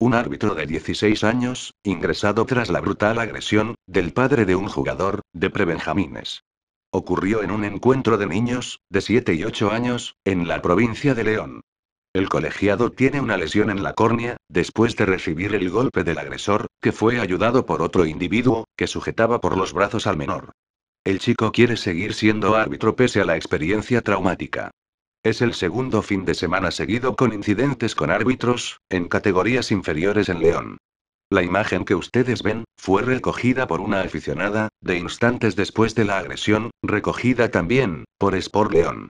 Un árbitro de 16 años, ingresado tras la brutal agresión, del padre de un jugador, de prebenjamines. Ocurrió en un encuentro de niños, de 7 y 8 años, en la provincia de León. El colegiado tiene una lesión en la córnea, después de recibir el golpe del agresor, que fue ayudado por otro individuo, que sujetaba por los brazos al menor. El chico quiere seguir siendo árbitro pese a la experiencia traumática. Es el segundo fin de semana seguido con incidentes con árbitros, en categorías inferiores en León. La imagen que ustedes ven, fue recogida por una aficionada, de instantes después de la agresión, recogida también, por Sport León.